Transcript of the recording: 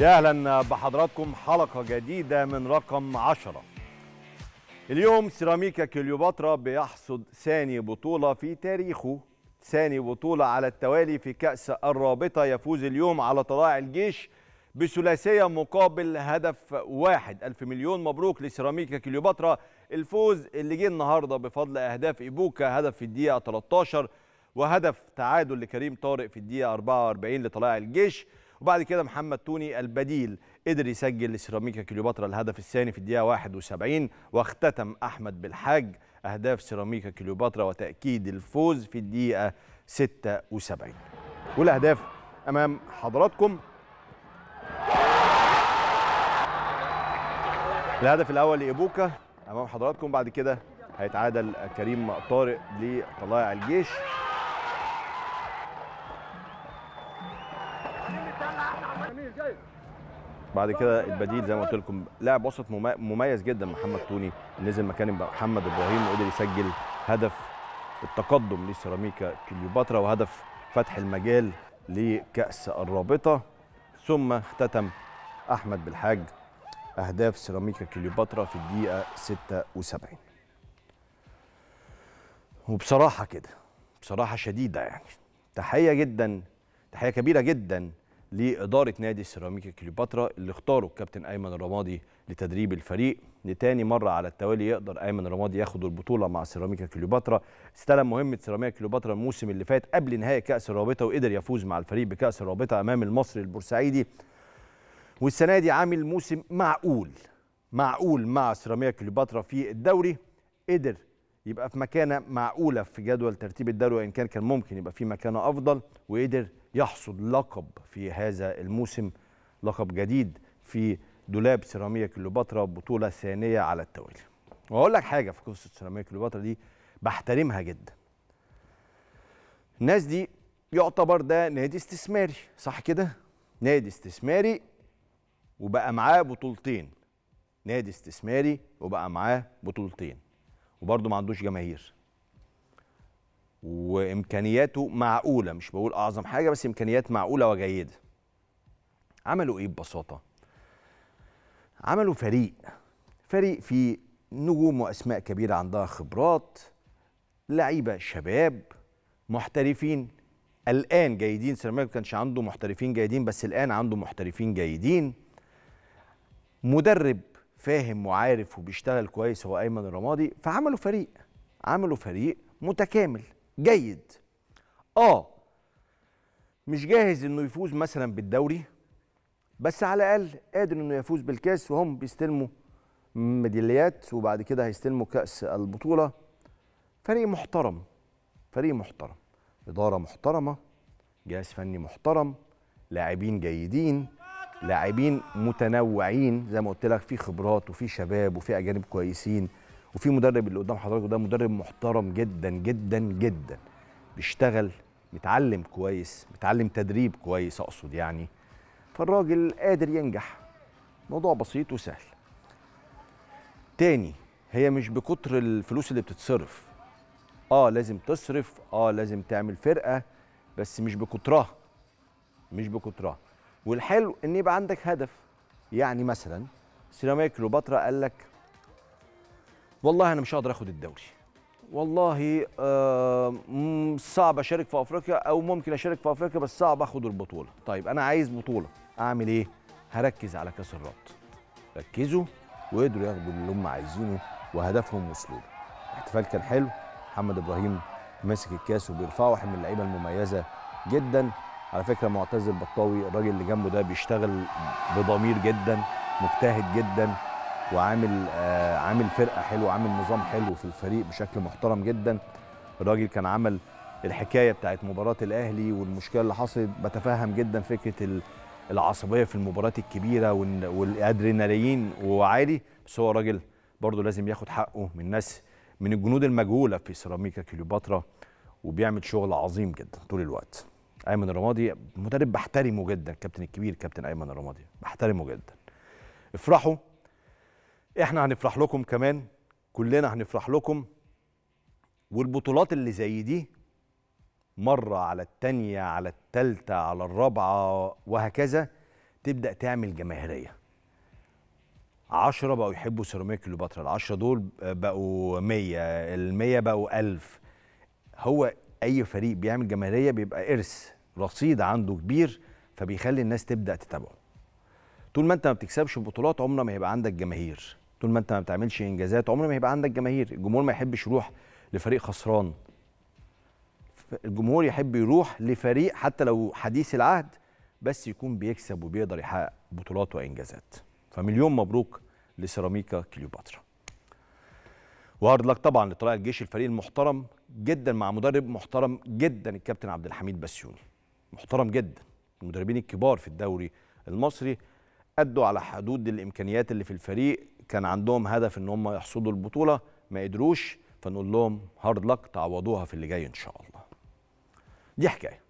يا اهلا بحضراتكم حلقه جديده من رقم 10 اليوم سيراميكا كليوباترا بيحصد ثاني بطوله في تاريخه ثاني بطوله على التوالي في كاس الرابطه يفوز اليوم على طلائع الجيش بثلاثيه مقابل هدف واحد ألف مليون مبروك لسيراميكا كليوباترا الفوز اللي جه النهارده بفضل اهداف ايبوكا هدف في الدقيقه 13 وهدف تعادل لكريم طارق في الدقيقه 44 لطلائع الجيش وبعد كده محمد توني البديل قدر يسجل لسيراميكا كليوباترا الهدف الثاني في الدقيقه 71 واختتم احمد بالحاج اهداف سيراميكا كليوباترا وتاكيد الفوز في الدقيقه 76 والاهداف امام حضراتكم الهدف الاول لابوكا امام حضراتكم بعد كده هيتعادل كريم طارق لطلائع الجيش بعد كده البديل زي ما قلت لكم لاعب وسط مميز جدا محمد توني نزل مكان محمد ابراهيم وقدر يسجل هدف التقدم لسيراميكا كليوباترا وهدف فتح المجال لكأس الرابطة ثم اختتم أحمد بالحاج أهداف سيراميكا كليوباترا في الدقيقة 76 وبصراحة كده بصراحة شديدة يعني تحية جدا تحية كبيرة جدا لإدارة نادي سيراميكا كليوباترا اللي اختاره الكابتن أيمن الرمادي لتدريب الفريق لتاني مرة على التوالي يقدر أيمن الرمادي ياخد البطولة مع سيراميكا كليوباترا استلم مهمة سيراميكا كليوباترا الموسم اللي فات قبل نهاية كأس الرابطة وقدر يفوز مع الفريق بكأس الرابطة أمام المصري البورسعيدي والسنة دي عامل موسم معقول معقول مع سيراميكا كليوباترا في الدوري قدر يبقى في مكانه معقوله في جدول ترتيب الدوري وان كان كان ممكن يبقى في مكانه افضل وقدر يحصد لقب في هذا الموسم لقب جديد في دولاب سيراميكا كليوباترا بطوله ثانيه على التوالي واقول لك حاجه في قصه سيراميكا كليوباترا دي بحترمها جدا الناس دي يعتبر ده نادي استثماري صح كده نادي استثماري وبقى معاه بطولتين نادي استثماري وبقى معاه بطولتين وبرضه ما عندوش جماهير وامكانياته معقوله مش بقول اعظم حاجه بس امكانيات معقوله وجيده عملوا ايه ببساطه عملوا فريق فريق فيه نجوم واسماء كبيره عندها خبرات لعيبه شباب محترفين الان جيدين سيراميكا ما كانش عنده محترفين جيدين بس الان عنده محترفين جيدين مدرب فاهم وعارف وبيشتغل كويس هو ايمن الرمادي فعملوا فريق عملوا فريق متكامل جيد اه مش جاهز انه يفوز مثلا بالدوري بس على الاقل قادر انه يفوز بالكاس وهم بيستلموا ميداليات وبعد كده هيستلموا كاس البطوله فريق محترم فريق محترم اداره محترمه جهاز فني محترم لاعبين جيدين لاعبين متنوعين زي ما قلت لك في خبرات وفي شباب وفي اجانب كويسين وفي مدرب اللي قدام حضرتك ده مدرب محترم جدا جدا جدا بيشتغل متعلم كويس متعلم تدريب كويس اقصد يعني فالراجل قادر ينجح موضوع بسيط وسهل تاني هي مش بكتر الفلوس اللي بتتصرف اه لازم تصرف اه لازم تعمل فرقه بس مش بكترها مش بكترها والحلو ان يبقى عندك هدف يعني مثلا سيراميك كليوباترا قال لك والله انا مش هقدر اخد الدوري والله آه، صعب اشارك في افريقيا او ممكن اشارك في افريقيا بس صعب اخد البطوله طيب انا عايز بطوله اعمل ايه هركز على كاس الرابط ركزوا وقدروا ياخدوا اللي هم عايزينه وهدفهم وصلوا الاحتفال كان حلو محمد ابراهيم ماسك الكاس وبيرفعه واحد من اللعيبه المميزه جدا على فكره معتز البطاوي الراجل اللي جنبه ده بيشتغل بضمير جدا مجتهد جدا وعامل آه عامل فرقه حلوه عامل نظام حلو في الفريق بشكل محترم جدا الراجل كان عمل الحكايه بتاعت مباراه الاهلي والمشكله اللي حصلت بتفهم جدا فكره العصبيه في المباريات الكبيره والادرينالين وعالي بس هو راجل برضه لازم ياخد حقه من ناس من الجنود المجهوله في سيراميكا كليوباترا وبيعمل شغل عظيم جدا طول الوقت ايمن الرمادي مدرب بحترمه جدا الكابتن الكبير كابتن ايمن الرمادي بحترمه جدا افرحوا احنا هنفرح لكم كمان كلنا هنفرح لكم والبطولات اللي زي دي مرة على التانية على التالتة على الرابعة وهكذا تبدأ تعمل جماهيرية عشرة بقوا يحبوا سيراميك كليوباترا العشرة دول بقوا مية المية بقوا ألف هو أي فريق بيعمل جماهيرية بيبقى إرث رصيد عنده كبير فبيخلي الناس تبدأ تتابعه طول ما انت ما بتكسبش بطولات عمره ما هيبقى عندك جماهير طول ما انت ما بتعملش انجازات عمره ما هيبقى عندك جماهير الجمهور ما يحبش يروح لفريق خسران الجمهور يحب يروح لفريق حتى لو حديث العهد بس يكون بيكسب وبيقدر يحقق بطولات وانجازات فمليون مبروك لسيراميكا كليوباترا وهارد لك طبعا لطلائع الجيش الفريق المحترم جدا مع مدرب محترم جدا الكابتن عبد الحميد بسيوني محترم جدا المدربين الكبار في الدوري المصري أدوا على حدود الإمكانيات اللي في الفريق كان عندهم هدف إن هم يحصدوا البطولة ما قدروش فنقول لهم هارد لك تعوضوها في اللي جاي إن شاء الله دي حكاية